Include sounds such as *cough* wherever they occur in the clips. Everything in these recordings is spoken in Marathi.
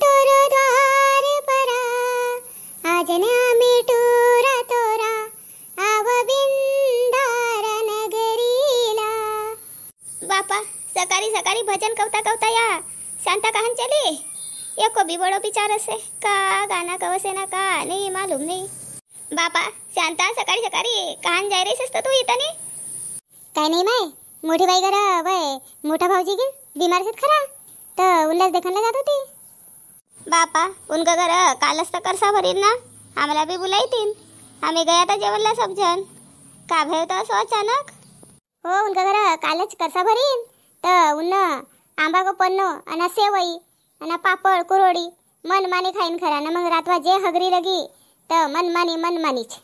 तोरीन तोर द्वार परा आजना मिठुरा तोरा आव बिंदार नगरीला बापा सकाळी सकाळी भजन कवता कवता या शांता कहान चली एको बी बडो विचार असे का गाना कवसे ना का नाही मालूम नाही बापा शांता सकाळी सकाळी कहान जाय रेस असतो तू इथं काय नाही माय मोठी बाई गरा वय मोठा भाऊजी गिन बिमार खरा तर उल्हास देखणला जात होती बापा उनका घर कालच तर करसा भरीन ना आम्हाला बी बुलायतील आम्ही गया तर जेवणला का भय होतं असं अचानक हो उनका घर कालच करसा भरीन तर उन आंबा को पन्नो आणि सेवई आणि पापड कुरोडी मनमानी खाईन खरा ना मग रातवा जे हगरी लगी तर मनमानी मनमानीच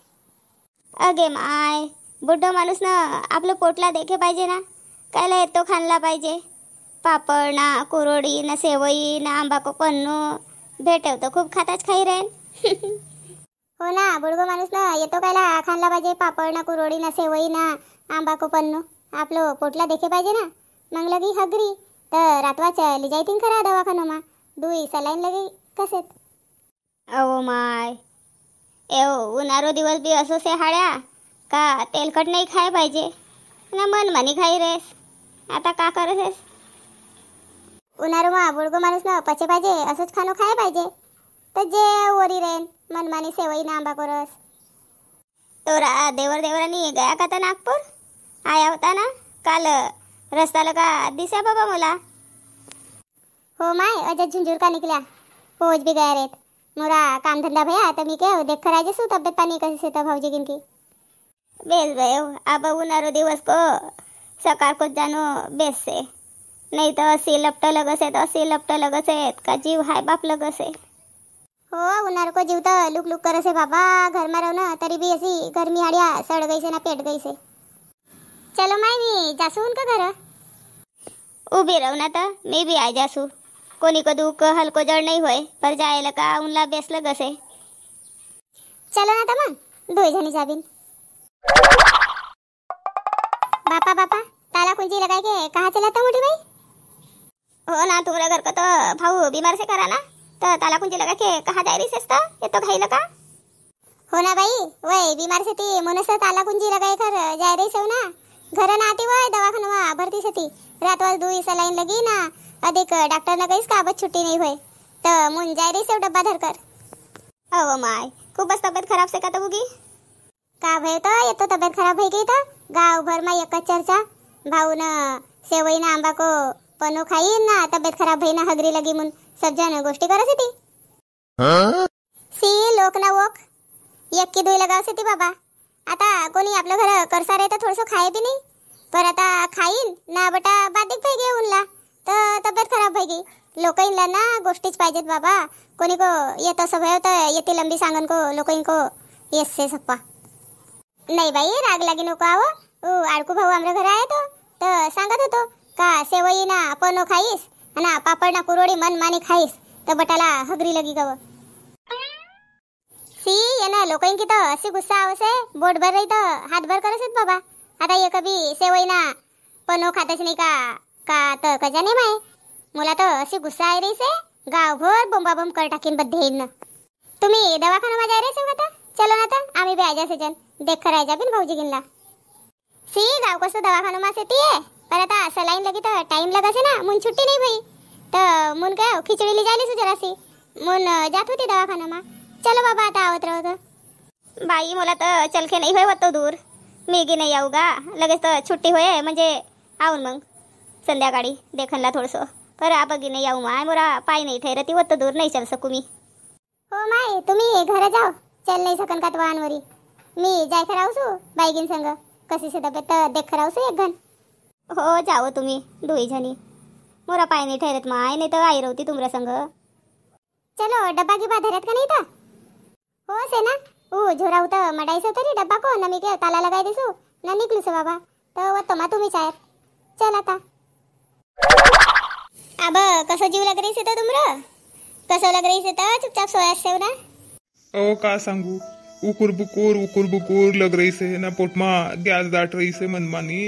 अगे माय बुड्ढो माणूस ना आपलं पोटला देखे पाहिजे ना कायला येतो खाणला पाहिजे पापड ना कुरोडी ना सेवई ना आंबा को पन्नो भेटवतो खूप खाताच खाई रेन *laughs* हो ना बुडगो माणूस ना येतो कायला खाल्ला पाहिजे पापड ना कुरोडी ना सेवई ना आंबा कोपन्नो आपलं पोटला देखे पाहिजे ना मग लगी हगरी तर रातवाच लिजायतीन करा दवाखाना दुई सलाईन लगी कसेत अहो माय एव उन्हारो दिवस बी असो से हाड्या का तेलकट नाही खाय पाहिजे ना मन मनी खाई रेस आता का करेस उन्हाळा बुडगो माणूस ना पचे पाहिजे असंच खाणं खाय पाहिजे तर जे ओरी रेन मनमानी सेवई ना आंबा करस तोरा देवर देवरानी गया का नागपूर आया होता ना काल रस्त्याला का दिसा बाबा मला हो माय अजय झुंझुर का निकल्या पोच हो, भी गया रेत मोरा काम धंदा भैया तर मी काय देख करायचे सू तब्येत पाणी कशी से भाऊजी गिनकी बेस बेव आबा उन्हारो दिवस को सकाळ को जानो बेस से नहीं तो असे लपटं लगस आहेत असे लपटं लगस आहेत का जीव हाय बाप लगस आहे हो उन्हार को जीव तर लुक लुक करस आहे बाबा घर में रहो ना तरी भी ऐसी गर्मी आड़िया सड़ गई से ना पेट गई से चलो माय मी जासू उनका घर उभी रहू ना तर तो, मी बी आय जासू कोणी कदू हलको जड नाही होय पर जायला का उनला बेस लगस आहे चलो ना तर मग दोय जणी जाबीन बापा बापा ताला कुंजी लगाए के कहाँ चला था मोटी भाई हो ना तुम्हाला घर का तो भाऊ बीमार से करा ना तर ताला कुंजी लगा के कहा जाय रही सस्ता ये तो घाई लगा हो ना बाई वय बीमार से ती मनस ताला कुंजी लगाय कर जाय रे सव ना घर ना आती वय दवाखाना भरती से ती रात वाल दुई लगी ना अधिक डॉक्टर ना का अब छुट्टी नाही होय त मुन जाय रे सेव डब्बा धर कर ओ माय खूपच तब्येत खराब से का होगी का भय तो ये तो तबियत खराब हो गई तो गाव भर मा एक चर्चा भाऊ ना सेवई ना आंबा को पण खाईन ना तब्येत खराब होई ना हगरी लगी म्हणून सज्जन गोष्टी करत होती सी लोक ना वोक यक्की धुई लगावस होती बाबा आता कोणी आपलं घर करसार आहे तर थोडस खाय बी नाही पर आता खाईन ना बटा बाधिक भाई गे उनला तर तब्येत खराब भाई गे इनला ना गोष्टीच पाहिजेत बाबा कोणी को येत असं भय होतं येते लंबी सांगन को लोक को येस सप्पा नाही बाई राग लागी नको आव आडकू भाऊ आमच्या घर आहे तो तर सांगत होतो કા સેવઈના પોનો ખાઈશ અને આ પાપડના પુરોડી મન માની ખાઈશ તો બટાલા હગરી લગી ગવ સી એના લોકોઈ કી તો હસી ગુસ્સા આવશે બોટ ભર રહી તો હાથ ભર કરે છે बाबा आता ये कभी ना पनो खातच नहीं का का तो कजाने नाही मुला तो असी गुस्सा आहे रही से गावभर बोंबाबोंब कर टाकीन बद्धेन तुम्ही दवाखाना मध्ये रे से बता चलो ना तर आम्ही बी आजा सेजन देख करायचा बिन भाऊजी गिनला सी गाव कसं दवाखाना मा सेती है अरे आता सलाईन लगी तर टाइम लगासे ना मुन छुट्टी नाही भाई तर मुन काय खिचडीली जाली सुजर असे मुन जात होती मा चलो बाबा आता आवत राहत बाई मला तर चलखे नाही होय होतो दूर मी गी नाही येऊ गा लगेच तर सुट्टी होय म्हणजे आऊन मग संध्याकाळी देखनला थोडंसं पर बघी नाही येऊ माय मोरा पाय नाही ठेर ती दूर नाही चल सकू मी हो माय तुम्ही घरा जाओ चल नाही सकन का वाहनवरी मी जायचं राहू बाईगीन संग कशी से तब्येत देख राहू एक घन हो जाओ तुम्ही दोही जणी मोरा पाय नाही ठरत माय नाही तर आई रवती तुमरा संग चलो डब्बा गिबा धरत का नाही तर हो सेना ओ झोरा होता मडायचं तरी डब्बा को ना मी के ताला लगाय देसू ना निकलूस बाबा तर व मा तुम्ही चाय चल आता अब कसं जीव लग रही से तर तुमर कसं लग रही से तर चुपचाप सोयास ठेव ना ओ का सांगू उकुर बुकुर उकुर बुकुर लग रही से ना पोटमा डाट दाट से मनमानी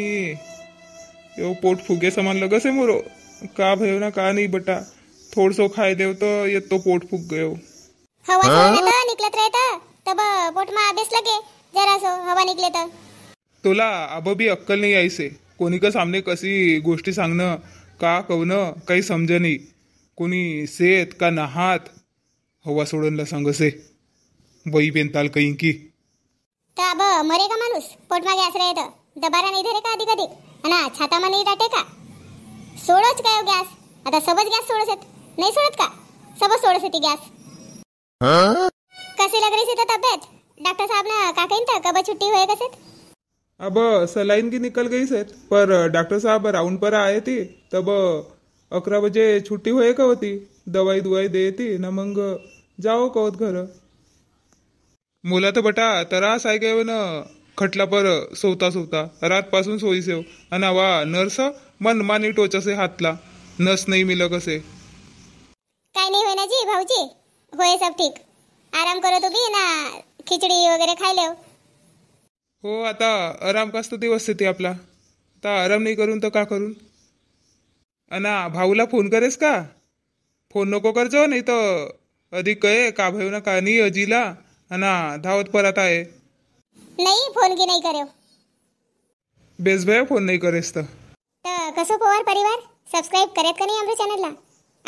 यो पोट फुगे समान लगा से मोरो का भयो ना का नहीं बटा थोड़ सो खाए देव तो ये तो पोट फुग गयो हवा सोने तो निकलत रहे तो तब पोट में आदेश लगे जरा सो हवा निकले तो तुला अब भी अक्कल नहीं आई से कोनी का सामने कसी गोष्टी सांगन का कवन काही समज नाही कोणी सेत का नहात हवा सोडनला सांगसे वही बेनताल कहीं की तब मरे का माणूस पोट मागे असरे तो दबारा नहीं धरे का अधिक अधिक आणि छातामा नाही राटे का सोडच काय गॅस आता सबच गॅस सोडत आहेत नाही सोडत का सबच सोडत होती गॅस कसे लग रही थी तो तबियत डॉक्टर साहब ना का कहीं था कब छुट्टी हुए कैसे अब सलाइन की निकल गई से पर डॉक्टर साहब राउंड पर आए थे तब अकरा बजे छुट्टी हुए का होती दवाई दुवाई दे थी ना मंग जाओ कहत घर मुला तो बटा तरास आई गए ना खटला पर सोवता सोता रात पासून सोयी सेव आणि वा नर्स मनमानी टोच असे हातला नस नाही मिल कसे काय नाही होईना जी भाऊजी होय सब ठीक आराम करत भी ना खिचडी वगैरे खायले हो आता आराम काच दिवस येते आपला आता आराम नाही करून तर का करून अना भाऊला फोन करेस का फोन नको करजो नाही तर अधिक काय का भाऊ ना का नाही अजीला अना धावत परत आहे की नाही કે નહીં કર્યો फोन नाही करेस કરેસ तर कसो पोवार परिवार सब्सक्राइब करत का नाही आमच्या चॅनलला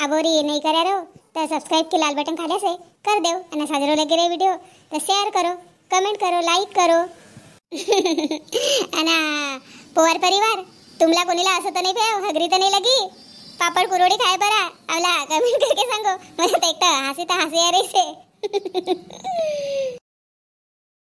आबोरी नाही करा रो तर सबस्क्राईब के लाल बटन खाल्यास कर देव आणि साजरो लगे रे व्हिडिओ तर शेअर करो कमेंट करो लाईक करो आणि *laughs* पोवार परिवार तुमला कोणीला असं तर नाही पेव हगरी तर नाही लगी पापड कुरोडी खाय बरा आवला कमेंट करके सांगो *laughs* मला तर एकटं हसी तर हसी अरे से *laughs*